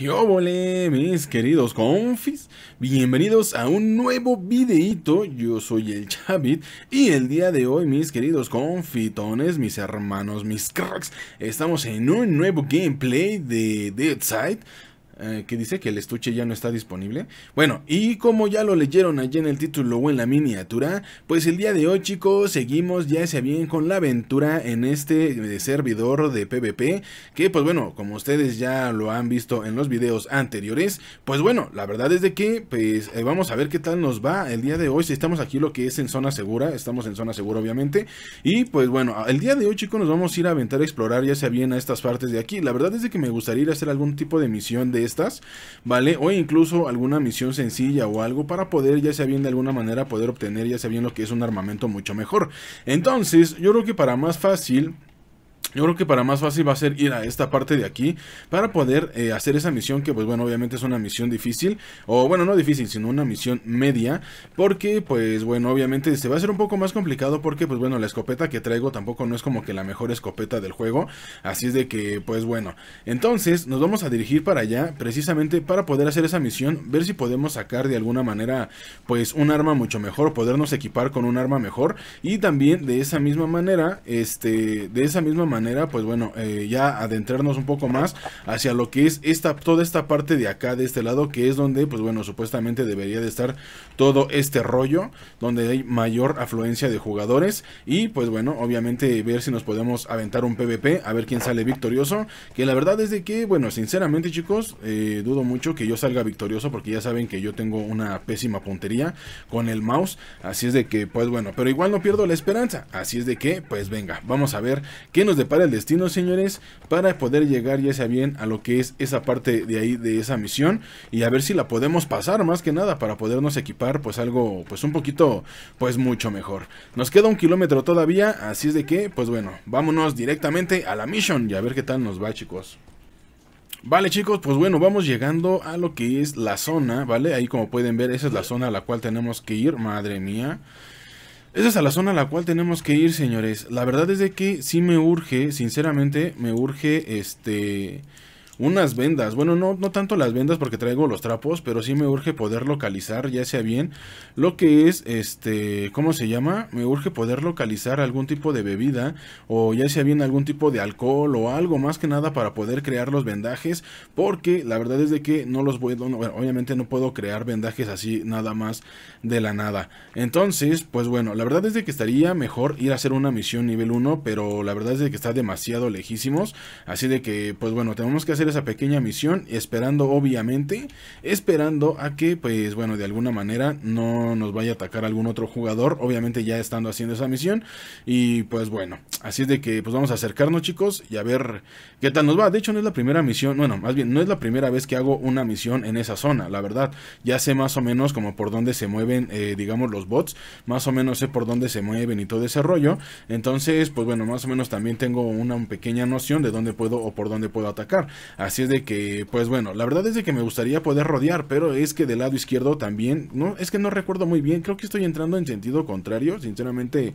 ¡Gióvole, mis queridos confis! Bienvenidos a un nuevo videito yo soy el Chavit y el día de hoy, mis queridos confitones, mis hermanos, mis cracks, estamos en un nuevo gameplay de Dead Side eh, que dice que el estuche ya no está disponible. Bueno, y como ya lo leyeron allí en el título o en la miniatura, pues el día de hoy chicos seguimos ya sea bien con la aventura en este eh, servidor de PvP, que pues bueno, como ustedes ya lo han visto en los videos anteriores, pues bueno, la verdad es de que pues eh, vamos a ver qué tal nos va el día de hoy, si estamos aquí lo que es en zona segura, estamos en zona segura obviamente, y pues bueno, el día de hoy chicos nos vamos a ir a aventar a explorar ya sea bien a estas partes de aquí, la verdad es de que me gustaría ir a hacer algún tipo de misión de estas, ¿vale? O incluso alguna misión sencilla o algo para poder, ya sea bien de alguna manera, poder obtener ya sea bien lo que es un armamento mucho mejor. Entonces, yo creo que para más fácil yo creo que para más fácil va a ser ir a esta parte de aquí para poder eh, hacer esa misión que pues bueno, obviamente es una misión difícil, o bueno, no difícil, sino una misión media, porque pues bueno, obviamente se va a ser un poco más complicado porque pues bueno, la escopeta que traigo tampoco no es como que la mejor escopeta del juego, así es de que pues bueno, entonces nos vamos a dirigir para allá precisamente para poder hacer esa misión, ver si podemos sacar de alguna manera pues un arma mucho mejor, podernos equipar con un arma mejor y también de esa misma manera, este, de esa misma manera pues bueno, eh, ya adentrarnos un poco más hacia lo que es esta, toda esta parte de acá, de este lado, que es donde, pues bueno, supuestamente debería de estar todo este rollo, donde hay mayor afluencia de jugadores. Y pues bueno, obviamente ver si nos podemos aventar un PvP, a ver quién sale victorioso. Que la verdad es de que, bueno, sinceramente chicos, eh, dudo mucho que yo salga victorioso porque ya saben que yo tengo una pésima puntería con el mouse. Así es de que, pues bueno, pero igual no pierdo la esperanza. Así es de que, pues venga, vamos a ver qué nos depara para el destino, señores, para poder llegar ya sea bien a lo que es esa parte de ahí de esa misión y a ver si la podemos pasar más que nada para podernos equipar pues algo pues un poquito pues mucho mejor. Nos queda un kilómetro todavía, así es de que pues bueno, vámonos directamente a la misión y a ver qué tal nos va, chicos. Vale chicos, pues bueno, vamos llegando a lo que es la zona, ¿vale? Ahí como pueden ver, esa es la zona a la cual tenemos que ir, madre mía. Esa es la zona a la cual tenemos que ir, señores. La verdad es de que sí me urge, sinceramente, me urge este unas vendas. Bueno, no, no tanto las vendas porque traigo los trapos, pero sí me urge poder localizar, ya sea bien, lo que es, este, ¿cómo se llama? Me urge poder localizar algún tipo de bebida o ya sea bien algún tipo de alcohol o algo más que nada para poder crear los vendajes, porque la verdad es de que no los voy, obviamente no puedo crear vendajes así nada más de la nada. Entonces, pues bueno, la verdad es de que estaría mejor ir a hacer una misión nivel 1, pero la verdad es de que está demasiado lejísimos, así de que, pues bueno, tenemos que hacer esa pequeña misión, esperando obviamente, esperando a que pues bueno, de alguna manera no nos vaya a atacar algún otro jugador, obviamente ya estando haciendo esa misión y pues bueno, así es de que pues vamos a acercarnos chicos y a ver qué tal nos va. De hecho no es la primera misión, bueno, más bien no es la primera vez que hago una misión en esa zona, la verdad. Ya sé más o menos como por dónde se mueven eh, digamos los bots, más o menos sé por dónde se mueven y todo ese rollo. Entonces, pues bueno, más o menos también tengo una pequeña noción de dónde puedo o por dónde puedo atacar. Así es de que, pues bueno, la verdad es de que me gustaría poder rodear, pero es que del lado izquierdo también, no, es que no recuerdo muy bien, creo que estoy entrando en sentido contrario, sinceramente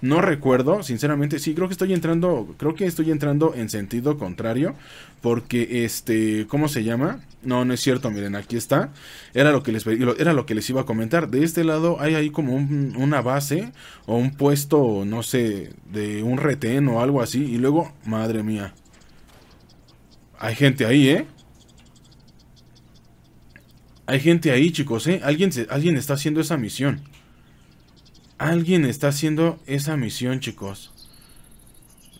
no recuerdo, sinceramente sí, creo que estoy entrando, creo que estoy entrando en sentido contrario, porque este, ¿cómo se llama? No, no es cierto, miren, aquí está, era lo que les, era lo que les iba a comentar, de este lado hay ahí como una base o un puesto, no sé, de un retén o algo así, y luego, madre mía. Hay gente ahí, ¿eh? Hay gente ahí, chicos, ¿eh? Alguien, alguien está haciendo esa misión. Alguien está haciendo esa misión, chicos.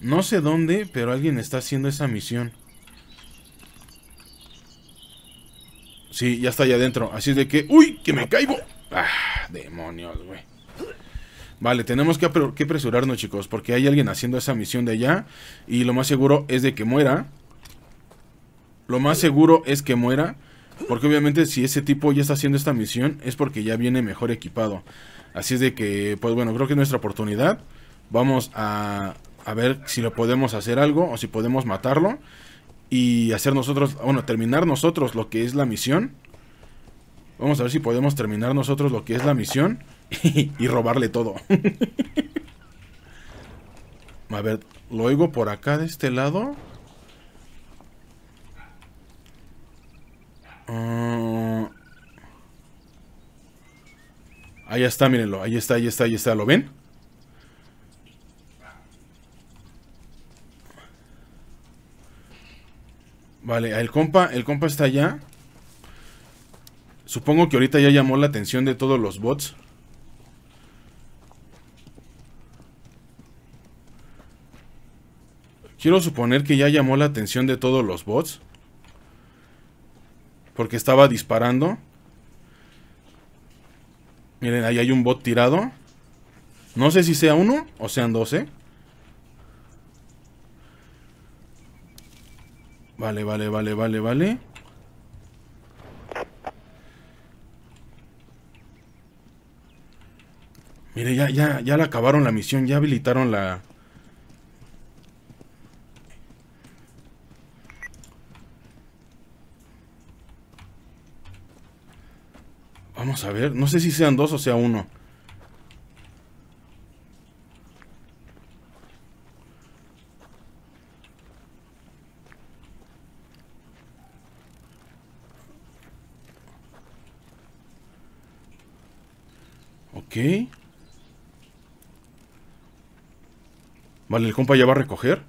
No sé dónde, pero alguien está haciendo esa misión. Sí, ya está allá adentro. Así es de que... ¡Uy! ¡Que me caigo! ¡Ah! Demonios, güey. Vale, tenemos que, que apresurarnos, chicos. Porque hay alguien haciendo esa misión de allá. Y lo más seguro es de que muera. Lo más seguro es que muera, porque obviamente si ese tipo ya está haciendo esta misión es porque ya viene mejor equipado. Así es de que, pues bueno, creo que es nuestra oportunidad. Vamos a, a ver si lo podemos hacer algo o si podemos matarlo. Y hacer nosotros, bueno, terminar nosotros lo que es la misión. Vamos a ver si podemos terminar nosotros lo que es la misión y, y robarle todo. a ver, lo oigo por acá de este lado. Ah. Ahí está, mírenlo. Ahí está, ahí está, ahí está. ¿Lo ven? Vale, el compa, el compa está allá. Supongo que ahorita ya llamó la atención de todos los bots. Quiero suponer que ya llamó la atención de todos los bots. Porque estaba disparando. Miren, ahí hay un bot tirado. No sé si sea uno o sean 12. Vale, vale, vale, vale, vale. Miren, ya, ya, ya la acabaron la misión, ya habilitaron la, a ver, no sé si sean dos o sea uno. Ok. Vale, el compa ya va a recoger.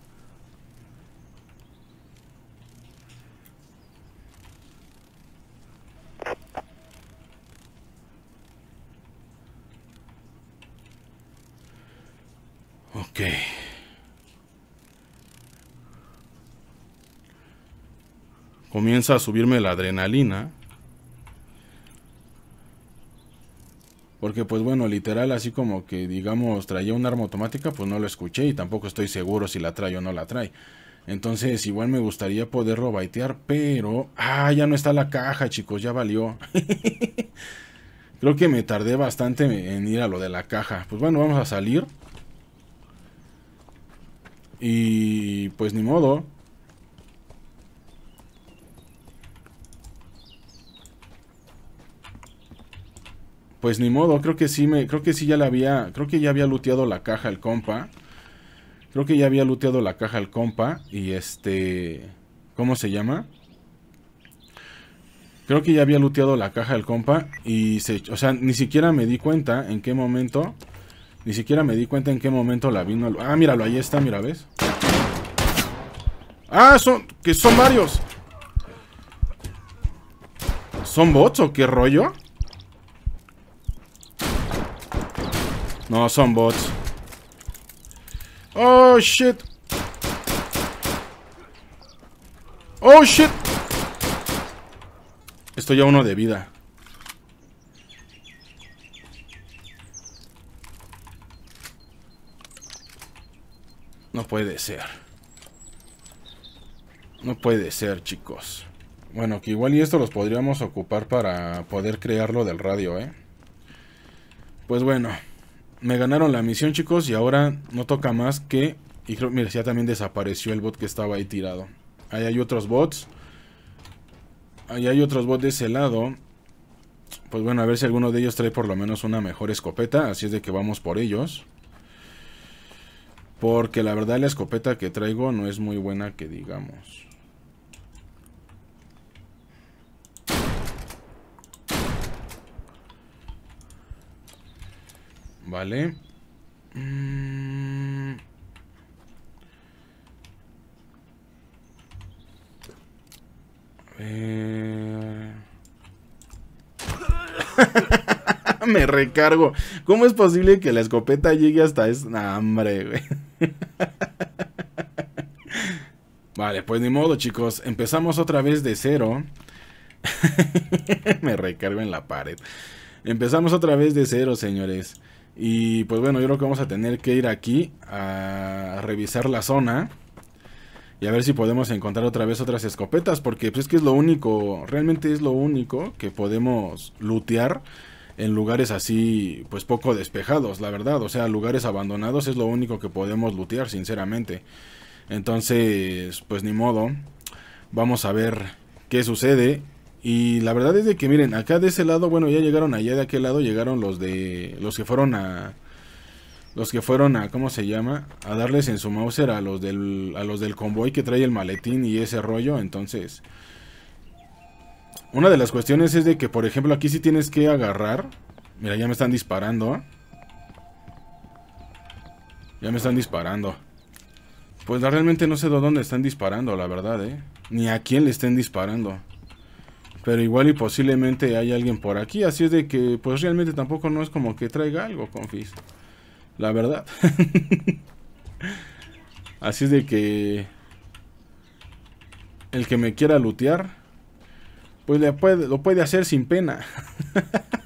Ok. Comienza a subirme la adrenalina. Porque pues bueno, literal así como que digamos traía un arma automática, pues no lo escuché y tampoco estoy seguro si la trae o no la trae. Entonces igual me gustaría poder baitear, pero... Ah, ya no está la caja chicos, ya valió. Creo que me tardé bastante en ir a lo de la caja. Pues bueno, vamos a salir. Y pues ni modo. Pues ni modo, creo que sí me. Creo que sí ya la había. Creo que ya había luteado la caja el compa. Creo que ya había luteado la caja el compa. Y este. ¿Cómo se llama? Creo que ya había luteado la caja al compa. Y se. O sea, ni siquiera me di cuenta en qué momento. Ni siquiera me di cuenta en qué momento la vino. Ah, míralo, ahí está, mira, ¿ves? Ah, son... Que son varios. ¿Son bots o qué rollo? No, son bots. Oh, shit. Oh, shit. Estoy a uno de vida. No puede ser. No puede ser, chicos. Bueno, que igual y esto los podríamos ocupar para poder crearlo del radio, ¿eh? Pues bueno. Me ganaron la misión, chicos, y ahora no toca más que... Y creo, mira, ya también desapareció el bot que estaba ahí tirado. Ahí hay otros bots. Ahí hay otros bots de ese lado. Pues bueno, a ver si alguno de ellos trae por lo menos una mejor escopeta. Así es de que vamos por ellos. Porque la verdad la escopeta que traigo no es muy buena que digamos. Vale. Mm. me recargo. ¿Cómo es posible que la escopeta llegue hasta es... Nah, hombre, güey. Vale, pues ni modo, chicos. Empezamos otra vez de cero. me recargo en la pared. Empezamos otra vez de cero, señores. Y pues bueno, yo creo que vamos a tener que ir aquí a revisar la zona. Y a ver si podemos encontrar otra vez otras escopetas. Porque pues, es que es lo único, realmente es lo único que podemos lootear en lugares así pues poco despejados, la verdad, o sea, lugares abandonados es lo único que podemos lutear, sinceramente. Entonces, pues ni modo. Vamos a ver qué sucede. Y la verdad es de que miren, acá de ese lado, bueno, ya llegaron allá de aquel lado, llegaron los de los que fueron a los que fueron a ¿cómo se llama? a darles en su Mauser a los del a los del convoy que trae el maletín y ese rollo, entonces una de las cuestiones es de que, por ejemplo, aquí sí tienes que agarrar. Mira, ya me están disparando. Ya me están disparando. Pues realmente no sé de dónde están disparando, la verdad, ¿eh? Ni a quién le estén disparando. Pero igual y posiblemente hay alguien por aquí. Así es de que, pues realmente tampoco no es como que traiga algo, confis. La verdad. así es de que... El que me quiera lutear pues le puede, lo puede hacer sin pena.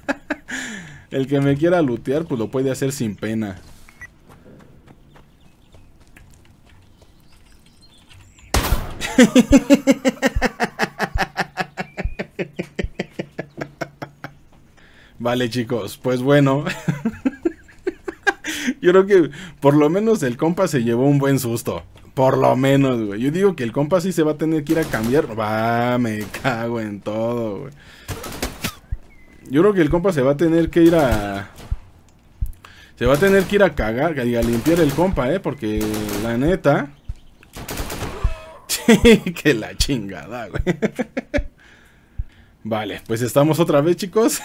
El que me quiera lootear, pues lo puede hacer sin pena. Vale, chicos, pues bueno. Yo creo que por lo menos el compa se llevó un buen susto. Por lo menos, güey. Yo digo que el compa sí se va a tener que ir a cambiar. Va, me cago en todo, güey. Yo creo que el compa se va a tener que ir a... Se va a tener que ir a cagar y a limpiar el compa, ¿eh? Porque la neta... que la chingada, güey. vale, pues estamos otra vez, chicos.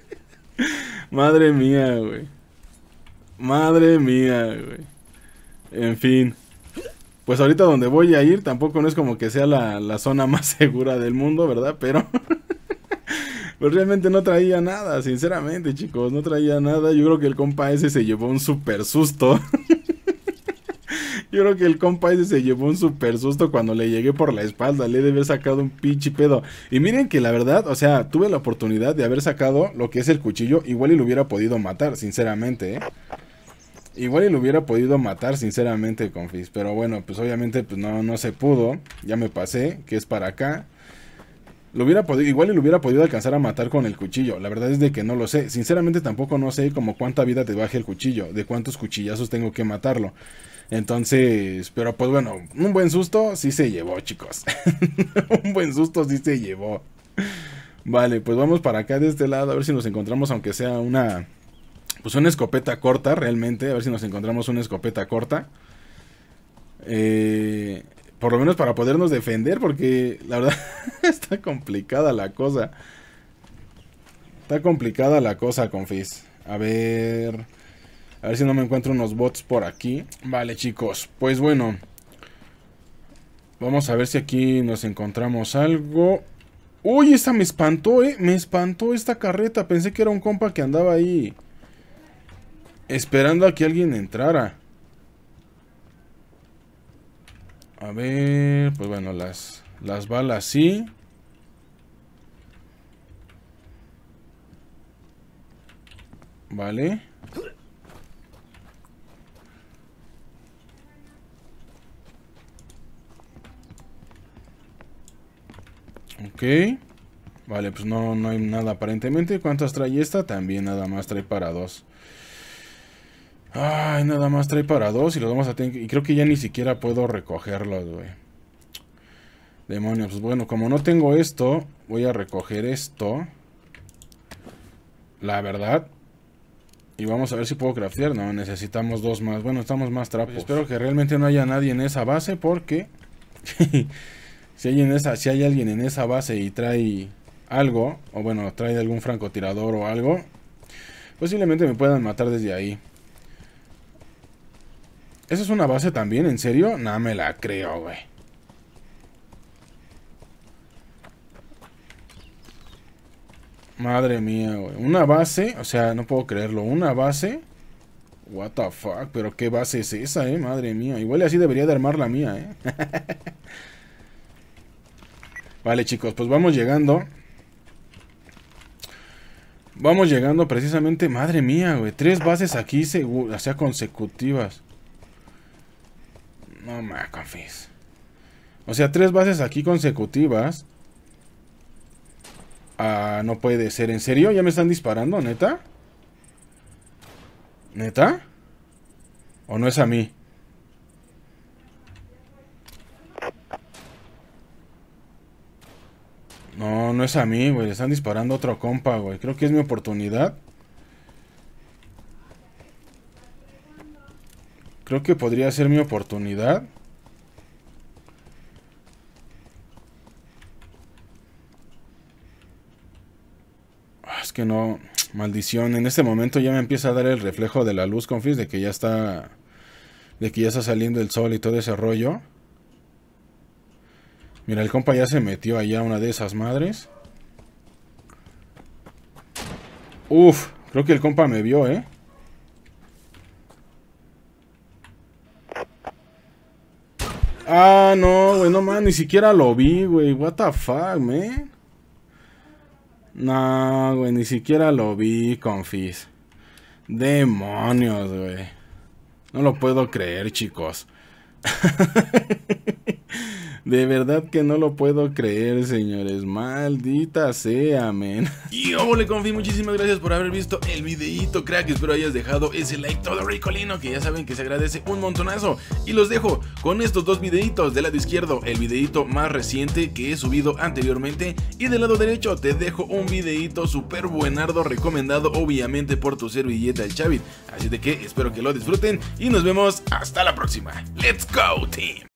Madre mía, güey. Madre mía, güey. En fin pues ahorita donde voy a ir tampoco no es como que sea la, zona más segura del mundo, ¿verdad? Pero... pues realmente no traía nada, sinceramente chicos, no traía nada. Yo creo que el compa ese se llevó un super susto. Yo creo que el compa ese se llevó un super susto cuando le llegué por la espalda. Le he de haber sacado un pinche pedo. Y miren que la verdad, o sea, tuve la oportunidad de haber sacado lo que es el cuchillo. Igual y lo hubiera podido matar, sinceramente, ¿eh? Igual y lo hubiera podido matar, sinceramente, Confis. Pero bueno, pues obviamente pues no, no se pudo. Ya me pasé, que es para acá. Lo hubiera podido, igual y lo hubiera podido alcanzar a matar con el cuchillo. La verdad es de que no lo sé. Sinceramente tampoco no sé como cuánta vida te baje el cuchillo. De cuántos cuchillazos tengo que matarlo. Entonces, pero pues bueno, un buen susto sí se llevó, chicos. un buen susto sí se llevó. Vale, pues vamos para acá de este lado. A ver si nos encontramos, aunque sea una pues una escopeta corta realmente, a ver si nos encontramos una escopeta corta. Eh, por lo menos para podernos defender, porque la verdad está complicada la cosa. Está complicada la cosa, confis. A ver, a ver si no me encuentro unos bots por aquí. Vale, chicos, pues bueno. Vamos a ver si aquí nos encontramos algo. Uy, esta me espantó, eh. Me espantó esta carreta. Pensé que era un compa que andaba ahí Esperando a que alguien entrara. A ver, pues bueno, las, las balas sí. Vale. Ok. Vale, pues no, no hay nada aparentemente. ¿Cuántas trae esta? También nada más trae para dos. Ay, nada más trae para dos y los vamos a tener Y creo que ya ni siquiera puedo recogerlos, güey. Demonios, pues bueno, como no tengo esto, voy a recoger esto. La verdad. Y vamos a ver si puedo craftear. No, necesitamos dos más. Bueno, estamos más trapos. Pues espero que realmente no haya nadie en esa base porque... si, hay esa, si hay alguien en esa base y trae algo, o bueno, trae algún francotirador o algo, posiblemente me puedan matar desde ahí. ¿Esa es una base también? ¿En serio? No me la creo, güey. Madre mía, güey. Una base, o sea, no puedo creerlo. Una base. What the fuck, pero qué base es esa, eh, madre mía. Igual así debería de armar la mía, eh. vale, chicos, pues vamos llegando. Vamos llegando precisamente, madre mía, güey. Tres bases aquí, o sea, consecutivas. No me confies. O sea, tres bases aquí consecutivas. Ah, no puede ser. ¿En serio? ¿Ya me están disparando, neta? ¿Neta? ¿O no es a mí? No, no es a mí, güey. Le están disparando a otro compa, güey. Creo que es mi oportunidad. Creo que podría ser mi oportunidad. Ah, es que no... Maldición, en este momento ya me empieza a dar el reflejo de la luz, confis, de que ya está... De que ya está saliendo el sol y todo ese rollo. Mira, el compa ya se metió allá una de esas madres. Uf, creo que el compa me vio, ¿eh? Ah, no, güey, no más, ni siquiera lo vi, güey. What the fuck, man. No, güey, ni siquiera lo vi, confis. Demonios, güey. No lo puedo creer, chicos. De verdad que no lo puedo creer, señores. Maldita sea, men. Y yo le confío. muchísimas gracias por haber visto el videito, crack. Espero hayas dejado ese like todo ricolino, que ya saben que se agradece un montonazo. Y los dejo con estos dos videitos. Del lado izquierdo, el videito más reciente que he subido anteriormente. Y del lado derecho, te dejo un videito súper buenardo, recomendado obviamente por tu servilleta, el Chavit. Así de que espero que lo disfruten y nos vemos hasta la próxima. ¡Let's go, team!